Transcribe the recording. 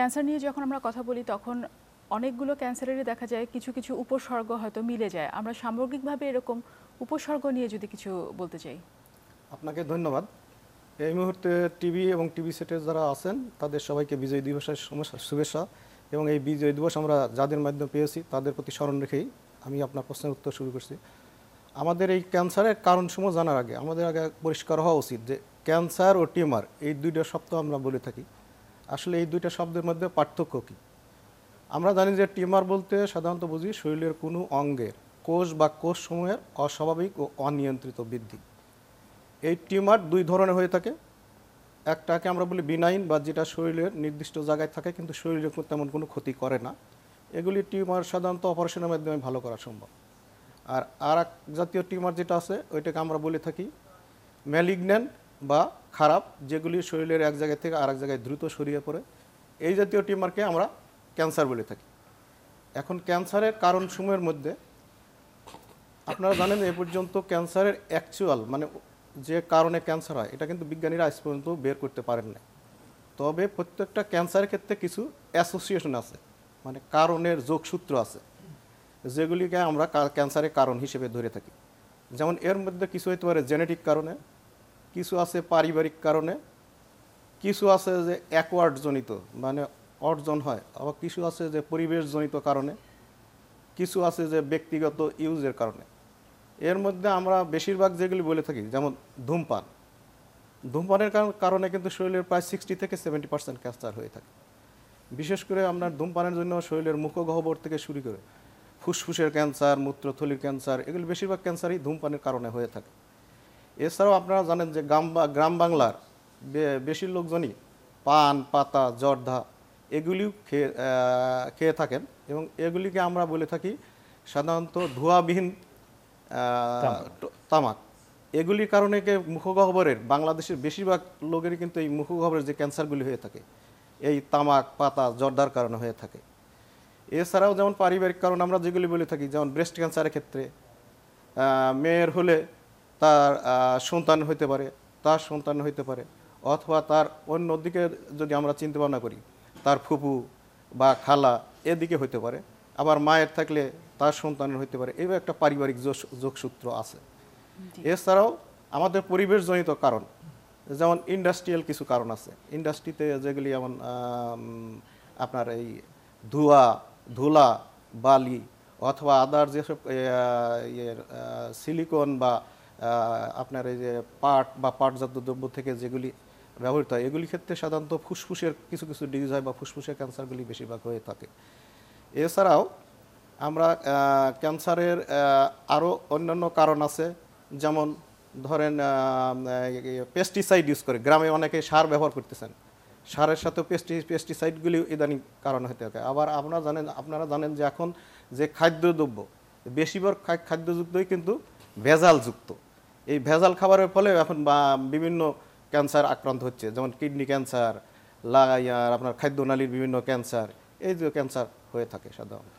cancer নিয়ে যখন আমরা কথা বলি তখন অনেকগুলো ক্যান্সারেরই দেখা যায় কিছু কিছু উপসর্গ হয়তো মিলে যায় আমরা সামগ্রিকভাবে এরকম উপসর্গ নিয়ে যদি কিছু বলতে চাই আপনাকে ধন্যবাদ এই মুহূর্তে টিভি এবং টিভি সেটে যারা আছেন তাদের সবাইকে বিজয় দিবসের শুভেচ্ছা এবং এই বিজয় দিবস আমরা যাদের মাধ্যমে পেয়েছি তাদের প্রতি স্মরণ রেখেই আমি আপনার প্রশ্নের উত্তর শুরু করছি আমাদের এই ক্যান্সারের কারণসমূহ জানার আগে আমাদের আগে পরিষ্কার হওয়া উচিত যে ক্যান্সার ও টিউমার এই দুইটা শব্দ আমরা বলে থাকি আসলে এই দুইটা শব্দের মধ্যে পার্থক্য কী আমরা জানি যে টিউমার বলতে সাধারণত বুঝি শরীরের কোনো অঙ্গের কোষ বা কোষ সমূহের অস্বাভাবিক ও অনিয়ন্ত্রিত বৃদ্ধি এই টিউমার দুই ধরনের হয়ে থাকে একটাকে আমরা বলি বিনাইন বা যেটা শরীরের নির্দিষ্ট জায়গায় থাকে কিন্তু শরীরে তেমন কোনো ক্ষতি করে না এগুলি টিউমার সাধারণত অপারেশনের মাধ্যমে ভালো করা সম্ভব আর আর এক জাতীয় টিউমার যেটা আছে ওইটাকে আমরা বলে থাকি ম্যালিগন্যান্ট বা খারাপ যেগুলি শরীরের এক জায়গা থেকে আরেক জায়গায় দ্রুত সরিয়ে পড়ে এই জাতীয় টিউমারকে আমরা ক্যান্সার বলে থাকি এখন ক্যান্সারের কারণসমূহের মধ্যে আপনারা জানেন এ পর্যন্ত ক্যান্সারের অ্যাকচুয়াল মানে যে কারণে ক্যান্সার হয় এটা কিন্তু বিজ্ঞানীরা আজ পর্যন্ত বের করতে পারেন না তবে প্রত্যেকটা ক্যান্সারের ক্ষেত্রে কিছু অ্যাসোসিয়েশন আছে মানে কারণের যোগসূত্র আছে যেগুলিকে আমরা ক্যান্সারের কারণ হিসেবে ধরে থাকি যেমন এর মধ্যে কিছু হতে পারে জেনেটিক কারণে কিছু আছে পারিবারিক কারণে কিছু আছে যে অ্যাকওয়ার্ডজনিত মানে অর্জন হয় আবার কিছু আছে যে পরিবেশজনিত কারণে কিছু আছে যে ব্যক্তিগত ইউজের কারণে এর মধ্যে আমরা বেশিরভাগ যেগুলি বলে থাকি যেমন ধূমপান ধূমপানের কারণে কিন্তু শরীরের প্রায় সিক্সটি থেকে সেভেন্টি পার্সেন্ট ক্যান্সার হয়ে থাকে বিশেষ করে আপনার ধূমপানের জন্য শরীরের মুখগহবর থেকে শুরু করে ফুসফুসের ক্যান্সার মূত্রথলির ক্যান্সার এগুলি বেশিরভাগ ক্যান্সারই ধূমপানের কারণে হয়ে থাকে এছাড়াও আপনারা জানেন যে গ্রাম গ্রাম বাংলার বেশির লোকজনই পান পাতা জর্দা এগুলিও খেয়ে খেয়ে থাকেন এবং এগুলিকে আমরা বলে থাকি সাধারণত ধোয়াবিহীন তামাক এগুলির কারণে মুখগহ্বরের বাংলাদেশের বেশিরভাগ লোকেরই কিন্তু এই মুখগহ্বরের যে ক্যান্সারগুলি হয়ে থাকে এই তামাক পাতা জর্দার কারণে হয়ে থাকে এছাড়াও যেমন পারিবারিক কারণ আমরা যেগুলি বলে থাকি যেমন ব্রেস্ট ক্যান্সারের ক্ষেত্রে মেয়ের হলে তার সন্তান হইতে পারে তার সন্তান হইতে পারে অথবা তার অন্য দিকে যদি আমরা চিন্তা ভাবনা করি তার ফুপু বা খালা এদিকে হইতে পারে আবার মায়ের থাকলে তার সন্তান হইতে পারে এই একটা পারিবারিক যোগসূত্র আছে এছাড়াও আমাদের পরিবেশজনিত কারণ যেমন ইন্ডাস্ট্রিয়াল কিছু কারণ আছে ইন্ডাস্ট্রিতে যেগুলি যেমন আপনার এই ধোয়া ধুলা বালি অথবা আদার যেসব সিলিকন বা আপনার এই যে পাট বা পাটজাত দ্রব্য থেকে যেগুলি ব্যবহৃত হয় এগুলি ক্ষেত্রে সাধারণত ফুসফুসের কিছু কিছু ডিজিজ হয় বা ফুসফুসের ক্যান্সারগুলি বেশিরভাগ হয়ে থাকে এছাড়াও আমরা ক্যান্সারের আরও অন্যান্য কারণ আছে যেমন ধরেন পেস্টিসাইড ইউজ করে গ্রামে অনেকে সার ব্যবহার করতেছেন সারের সাথে পেস্টি পেস্টিসাইডগুলি ইদানিং কারণ হতে থাকে আবার আপনারা জানেন আপনারা জানেন যে এখন যে খাদ্যদ্রব্য বেশিরভাগ খাদ্যযুক্তই কিন্তু ভেজালযুক্ত এই ভেজাল খাবারের ফলে এখন বিভিন্ন ক্যান্সার আক্রান্ত হচ্ছে যেমন কিডনি ক্যান্সার লাগাইয়ার আপনার খাদ্যনালীর বিভিন্ন ক্যান্সার এই যে ক্যান্সার হয়ে থাকে সাধারণত